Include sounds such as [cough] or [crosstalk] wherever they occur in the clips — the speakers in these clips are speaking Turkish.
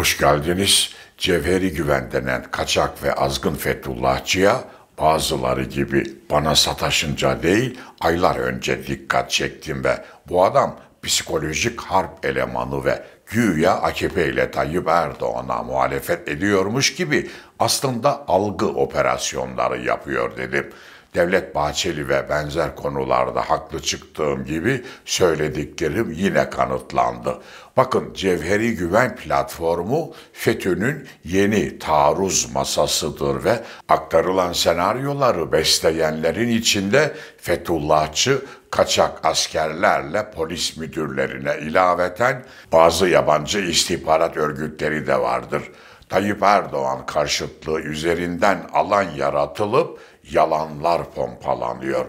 Hoş geldiniz. Cevheri Güven denen kaçak ve azgın Fethullahçıya bazıları gibi bana sataşınca değil aylar önce dikkat çektim ve bu adam psikolojik harp elemanı ve güya AKP ile Tayyip Erdoğan'a muhalefet ediyormuş gibi aslında algı operasyonları yapıyor dedim. Devlet Bahçeli ve benzer konularda haklı çıktığım gibi söylediklerim yine kanıtlandı. Bakın Cevheri Güven Platformu FETÖ'nün yeni taarruz masasıdır ve aktarılan senaryoları besleyenlerin içinde Fethullahçı kaçak askerlerle polis müdürlerine ilaveten bazı yabancı istihbarat örgütleri de vardır.'' Tayyip Erdoğan karşıtlığı üzerinden alan yaratılıp yalanlar pompalanıyor.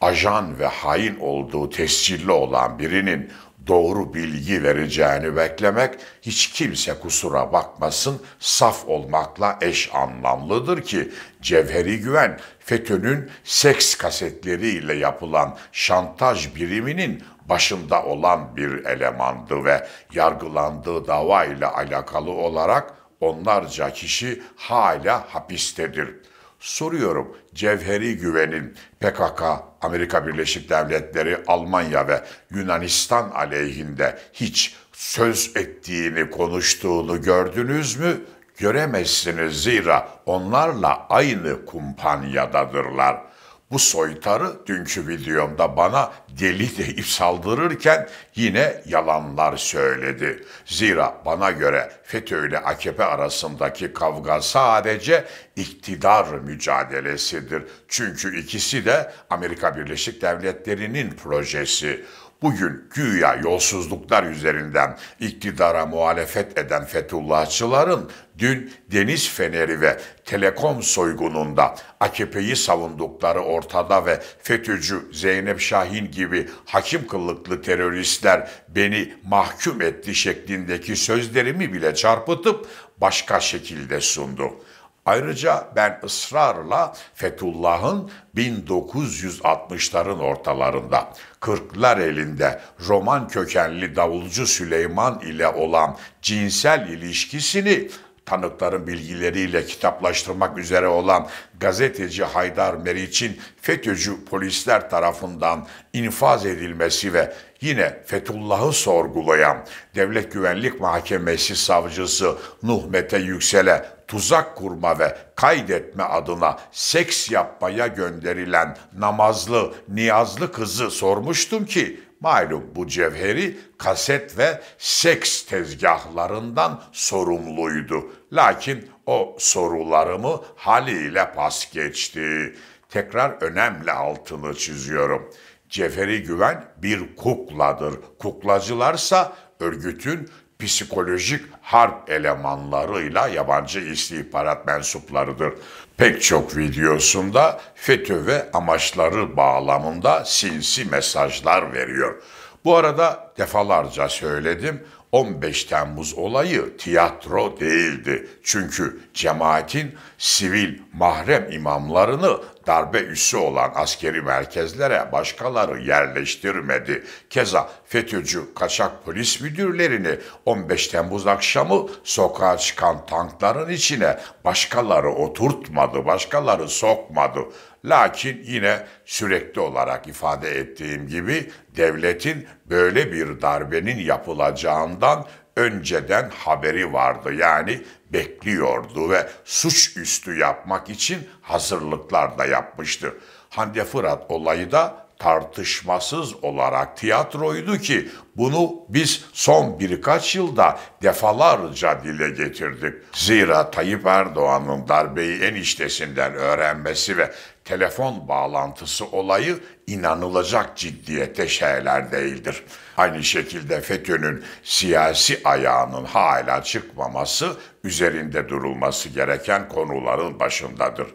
Ajan ve hain olduğu tescilli olan birinin doğru bilgi vereceğini beklemek hiç kimse kusura bakmasın saf olmakla eş anlamlıdır ki Cevheri Güven FETÖ'nün seks kasetleriyle yapılan şantaj biriminin başında olan bir elemandı ve yargılandığı dava ile alakalı olarak onlarca kişi hala hapistedir.'' Soruyorum cevheri güvenin PKK, Amerika Birleşik Devletleri, Almanya ve Yunanistan aleyhinde hiç söz ettiğini, konuştuğunu gördünüz mü? Göremezsiniz zira onlarla aynı kumpanyadadırlar.'' Bu soytarı dünkü videomda bana deli deyip saldırırken yine yalanlar söyledi. Zira bana göre FETÖ ile AKP arasındaki kavga sadece iktidar mücadelesidir. Çünkü ikisi de Amerika Birleşik Devletleri'nin projesi bugün güya yolsuzluklar üzerinden iktidara muhalefet eden Fethullahçıların dün Deniz Feneri ve Telekom soygununda AKP'yi savundukları ortada ve FETÖ'cü Zeynep Şahin gibi hakim kıllıklı teröristler beni mahkum etti şeklindeki sözlerimi bile çarpıtıp başka şekilde sundu. Ayrıca ben ısrarla Fethullah'ın 1960'ların ortalarında Kırklar elinde Roman kökenli davulcu Süleyman ile olan cinsel ilişkisini tanıkların bilgileriyle kitaplaştırmak üzere olan gazeteci Haydar Meriç'in FETÖ'cü polisler tarafından infaz edilmesi ve yine Fethullah'ı sorgulayan Devlet Güvenlik Mahkemesi savcısı Nuh Mete Yüksel'e tuzak kurma ve kaydetme adına seks yapmaya gönderilen namazlı, niyazlı kızı sormuştum ki malum bu cevheri kaset ve seks tezgahlarından sorumluydu. Lakin o sorularımı haliyle pas geçti. Tekrar önemli altını çiziyorum. Cevheri Güven bir kukladır. Kuklacılarsa örgütün psikolojik harp elemanlarıyla yabancı istihbarat mensuplarıdır. Pek çok videosunda FETÖ ve amaçları bağlamında sinsi mesajlar veriyor. Bu arada defalarca söyledim 15 Temmuz olayı tiyatro değildi. Çünkü cemaatin sivil mahrem imamlarını darbe üssü olan askeri merkezlere başkaları yerleştirmedi. Keza FETÖ'cü kaçak polis müdürlerini 15 Temmuz akşamı sokağa çıkan tankların içine başkaları oturtmadı, başkaları sokmadı. Lakin yine sürekli olarak ifade ettiğim gibi devletin böyle bir darbenin yapılacağından önceden haberi vardı. Yani bekliyordu ve suçüstü yapmak için hazırlıklar da yapmıştı. Hande Fırat olayı da tartışmasız olarak tiyatroydu ki bunu biz son birkaç yılda defalarca dile getirdik. Zira Tayyip Erdoğan'ın darbeyi eniştesinden öğrenmesi ve telefon bağlantısı olayı inanılacak ciddiyete şeyler değildir. Aynı şekilde FETÖ'nün siyasi ayağının hala çıkmaması üzerinde durulması gereken konuların başındadır.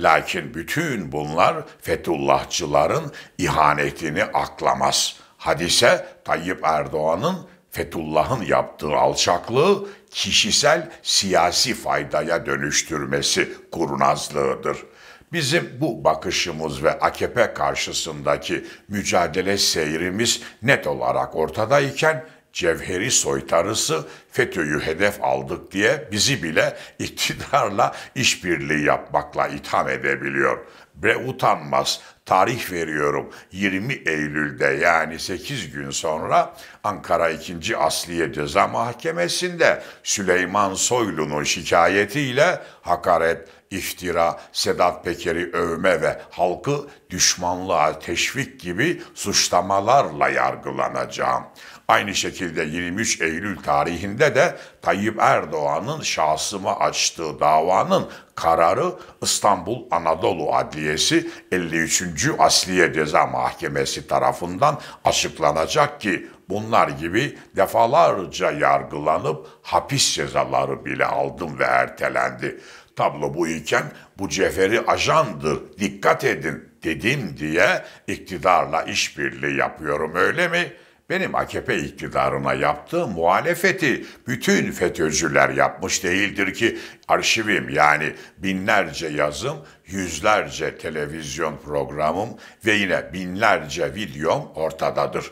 Lakin bütün bunlar Fethullahçıların ihanetini aklamaz. Hadise Tayyip Erdoğan'ın Fethullah'ın yaptığı alçaklığı kişisel siyasi faydaya dönüştürmesi kurnazlığıdır.'' Bizim bu bakışımız ve AKP karşısındaki mücadele seyrimiz net olarak ortadayken cevheri soytarısı FETÖ'yü hedef aldık diye bizi bile [laughs] iktidarla işbirliği yapmakla itham edebiliyor. Bre utanmaz. Tarih veriyorum 20 Eylül'de yani 8 gün sonra Ankara 2. Asliye Ceza Mahkemesi'nde Süleyman Soylu'nun şikayetiyle hakaret, iftira, Sedat Peker'i övme ve halkı düşmanlığa teşvik gibi suçlamalarla yargılanacağım. Aynı şekilde 23 Eylül tarihinde de Tayyip Erdoğan'ın şahsımı açtığı davanın kararı İstanbul Anadolu Adliyesi 53. Asliye Ceza Mahkemesi tarafından açıklanacak ki bunlar gibi defalarca yargılanıp hapis cezaları bile aldım ve ertelendi. Tablo bu iken bu ceferi ajandır, dikkat edin dedim diye iktidarla işbirliği yapıyorum öyle mi? Benim AKP iktidarına yaptığı muhalefeti bütün FETÖ'cüler yapmış değildir ki arşivim yani binlerce yazım, yüzlerce televizyon programım ve yine binlerce videom ortadadır.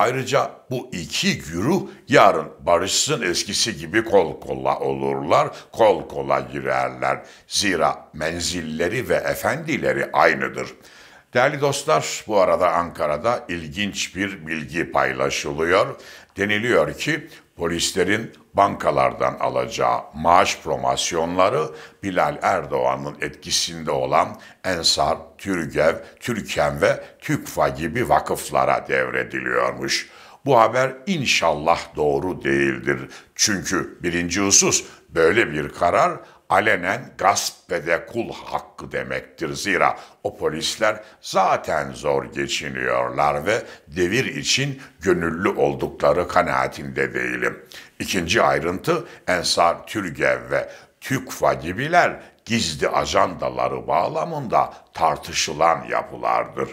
Ayrıca bu iki güruh yarın barışsın eskisi gibi kol kola olurlar, kol kola girerler. Zira menzilleri ve efendileri aynıdır. Değerli dostlar, bu arada Ankara'da ilginç bir bilgi paylaşılıyor. Deniliyor ki Polislerin bankalardan alacağı maaş promosyonları Bilal Erdoğan'ın etkisinde olan Ensar, Türgev, Türken ve TÜKFA gibi vakıflara devrediliyormuş. Bu haber inşallah doğru değildir. Çünkü birinci husus böyle bir karar alenen gasp ve de kul hakkı demektir. Zira o polisler zaten zor geçiniyorlar ve devir için gönüllü oldukları kanaatinde değilim. İkinci ayrıntı Ensar Türgev ve Türk gibiler gizli ajandaları bağlamında tartışılan yapılardır.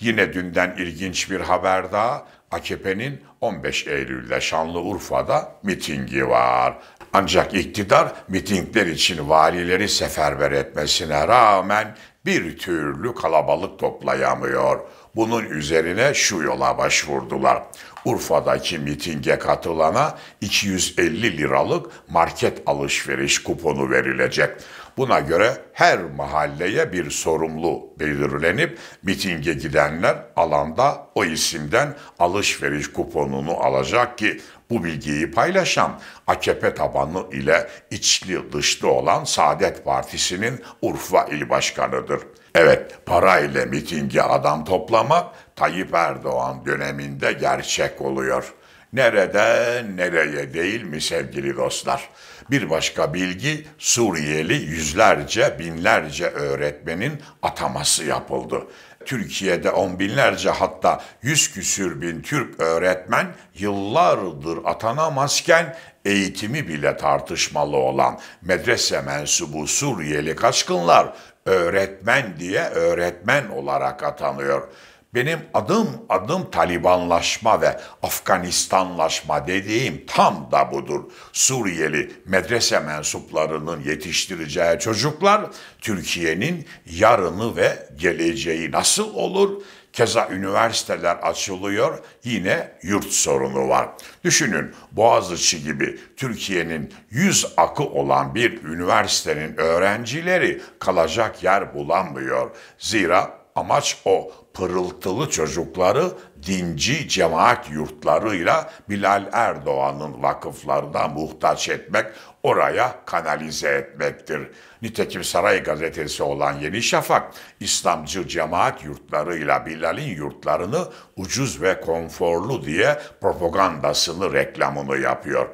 Yine dünden ilginç bir haber daha. AKP'nin 15 Eylül'de Şanlıurfa'da mitingi var. Ancak iktidar mitingler için valileri seferber etmesine rağmen bir türlü kalabalık toplayamıyor. Bunun üzerine şu yola başvurdular. Urfa'daki mitinge katılana 250 liralık market alışveriş kuponu verilecek. Buna göre her mahalleye bir sorumlu belirlenip mitinge gidenler alanda o isimden alışveriş kuponunu alacak ki bu bilgiyi paylaşan AKP tabanlı ile içli dışlı olan Saadet Partisi'nin Urfa İl Başkanı'dır. Evet, parayla mitinge adam toplamak Tayyip Erdoğan döneminde gerçek oluyor. Nereden nereye değil mi sevgili dostlar? Bir başka bilgi Suriyeli yüzlerce binlerce öğretmenin ataması yapıldı. Türkiye'de on binlerce hatta yüz küsür bin Türk öğretmen yıllardır atanamazken eğitimi bile tartışmalı olan medrese mensubu Suriyeli kaçkınlar öğretmen diye öğretmen olarak atanıyor. Benim adım adım Talibanlaşma ve Afganistanlaşma dediğim tam da budur. Suriyeli medrese mensuplarının yetiştireceği çocuklar Türkiye'nin yarını ve geleceği nasıl olur? Keza üniversiteler açılıyor yine yurt sorunu var. Düşünün Boğaziçi gibi Türkiye'nin yüz akı olan bir üniversitenin öğrencileri kalacak yer bulamıyor. Zira Amaç o pırıltılı çocukları dinci cemaat yurtlarıyla Bilal Erdoğan'ın vakıflarına muhtaç etmek, oraya kanalize etmektir. Nitekim Saray gazetesi olan Yeni Şafak, İslamcı cemaat yurtlarıyla Bilal'in yurtlarını ucuz ve konforlu diye propagandasını, reklamını yapıyor.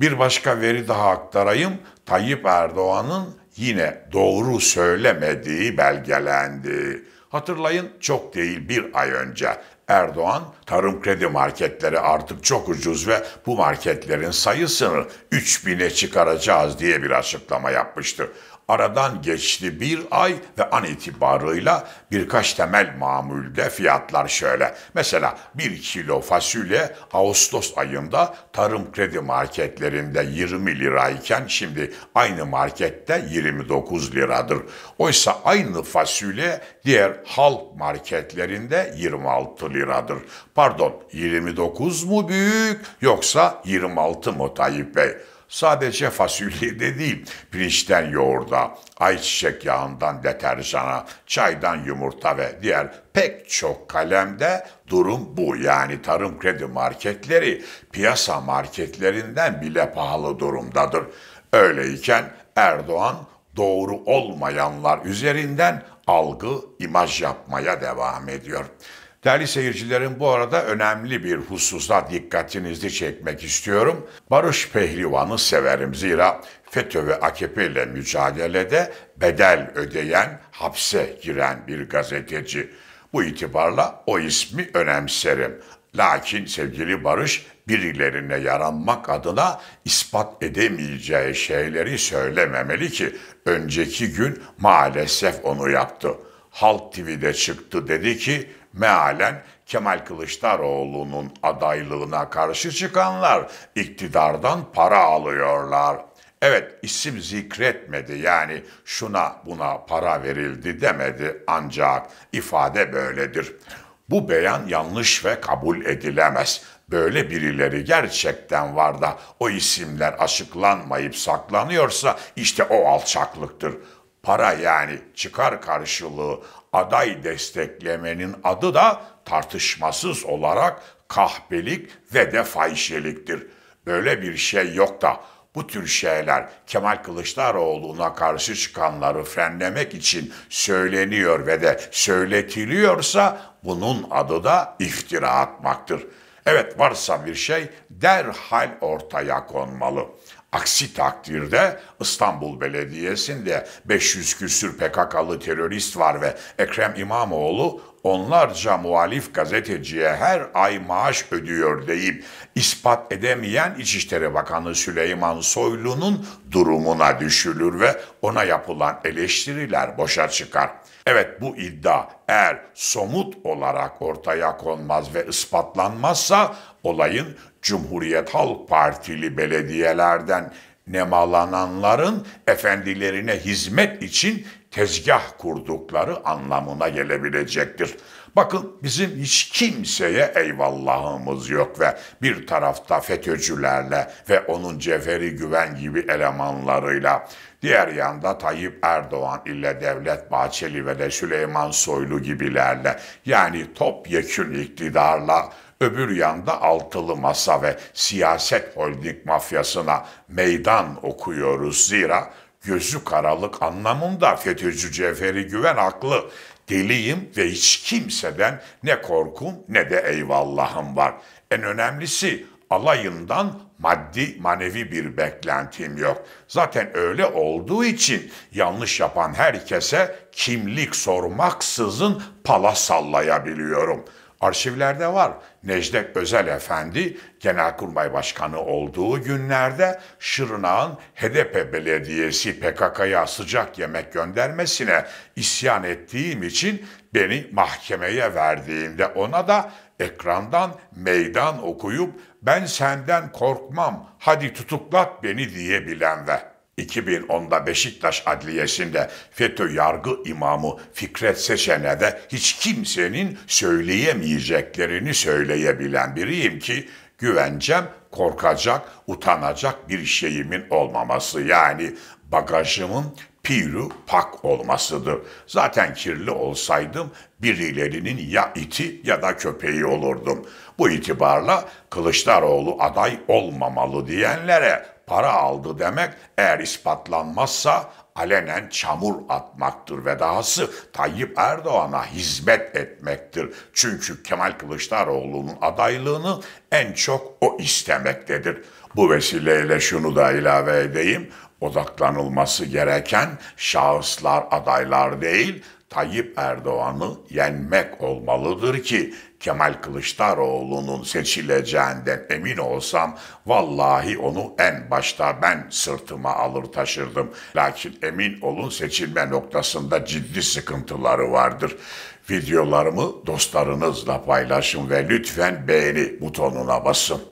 Bir başka veri daha aktarayım. Tayyip Erdoğan'ın yine doğru söylemediği belgelendi. Hatırlayın çok değil bir ay önce Erdoğan tarım kredi marketleri artık çok ucuz ve bu marketlerin sayısını 3000'e çıkaracağız diye bir açıklama yapmıştı. Aradan geçti bir ay ve an itibarıyla birkaç temel mamulde fiyatlar şöyle. Mesela bir kilo fasulye Ağustos ayında tarım kredi marketlerinde 20 lirayken şimdi aynı markette 29 liradır. Oysa aynı fasulye diğer halk marketlerinde 26 liradır. Pardon 29 mu büyük yoksa 26 mı Tayyip Bey? sadece fasulyede değil, pirinçten yoğurda, ayçiçek yağından deterjana, çaydan yumurta ve diğer pek çok kalemde durum bu. Yani tarım kredi marketleri piyasa marketlerinden bile pahalı durumdadır. Öyleyken Erdoğan doğru olmayanlar üzerinden algı, imaj yapmaya devam ediyor. Değerli seyircilerim bu arada önemli bir hususa dikkatinizi çekmek istiyorum. Barış Pehlivan'ı severim zira FETÖ ve AKP ile mücadelede bedel ödeyen, hapse giren bir gazeteci. Bu itibarla o ismi önemserim. Lakin sevgili Barış birilerine yaranmak adına ispat edemeyeceği şeyleri söylememeli ki önceki gün maalesef onu yaptı. Halk TV'de çıktı dedi ki mealen Kemal Kılıçdaroğlu'nun adaylığına karşı çıkanlar iktidardan para alıyorlar. Evet isim zikretmedi yani şuna buna para verildi demedi ancak ifade böyledir. Bu beyan yanlış ve kabul edilemez. Böyle birileri gerçekten var da o isimler açıklanmayıp saklanıyorsa işte o alçaklıktır. Para yani çıkar karşılığı aday desteklemenin adı da tartışmasız olarak kahpelik ve de fahişeliktir. Böyle bir şey yok da bu tür şeyler Kemal Kılıçdaroğlu'na karşı çıkanları frenlemek için söyleniyor ve de söyletiliyorsa bunun adı da iftira atmaktır. Evet varsa bir şey derhal ortaya konmalı.'' Aksi takdirde İstanbul Belediyesi'nde 500 küsür PKK'lı terörist var ve Ekrem İmamoğlu onlarca muhalif gazeteciye her ay maaş ödüyor deyip ispat edemeyen İçişleri Bakanı Süleyman Soylu'nun durumuna düşülür ve ona yapılan eleştiriler boşa çıkar. Evet bu iddia eğer somut olarak ortaya konmaz ve ispatlanmazsa olayın Cumhuriyet Halk Partili belediyelerden nemalananların efendilerine hizmet için tezgah kurdukları anlamına gelebilecektir. Bakın bizim hiç kimseye eyvallahımız yok ve bir tarafta FETÖ'cülerle ve onun Ceferi Güven gibi elemanlarıyla, diğer yanda Tayyip Erdoğan ile Devlet Bahçeli ve de Süleyman Soylu gibilerle yani topyekün iktidarlar öbür yanda altılı masa ve siyaset holding mafyasına meydan okuyoruz zira gözü karalık anlamında FETÖ'cü Cevheri Güven haklı. Deliyim ve hiç kimseden ne korkum ne de eyvallahım var. En önemlisi alayından maddi manevi bir beklentim yok. Zaten öyle olduğu için yanlış yapan herkese kimlik sormaksızın pala sallayabiliyorum.'' Arşivlerde var. Necdet Özel Efendi Genelkurmay Başkanı olduğu günlerde Şırnak'ın HDP Belediyesi PKK'ya sıcak yemek göndermesine isyan ettiğim için beni mahkemeye verdiğinde ona da ekrandan meydan okuyup ben senden korkmam hadi tutuklat beni diyebilen ve 2010'da Beşiktaş Adliyesi'nde FETÖ yargı imamı Fikret Seçen'e de hiç kimsenin söyleyemeyeceklerini söyleyebilen biriyim ki güvencem korkacak, utanacak bir şeyimin olmaması yani bagajımın piru pak olmasıdır. Zaten kirli olsaydım birilerinin ya iti ya da köpeği olurdum. Bu itibarla Kılıçdaroğlu aday olmamalı diyenlere para aldı demek eğer ispatlanmazsa alenen çamur atmaktır ve dahası Tayyip Erdoğan'a hizmet etmektir. Çünkü Kemal Kılıçdaroğlu'nun adaylığını en çok o istemektedir. Bu vesileyle şunu da ilave edeyim. Odaklanılması gereken şahıslar adaylar değil, Tayyip Erdoğan'ı yenmek olmalıdır ki Kemal Kılıçdaroğlu'nun seçileceğinden emin olsam vallahi onu en başta ben sırtıma alır taşırdım. Lakin emin olun seçilme noktasında ciddi sıkıntıları vardır. Videolarımı dostlarınızla paylaşın ve lütfen beğeni butonuna basın.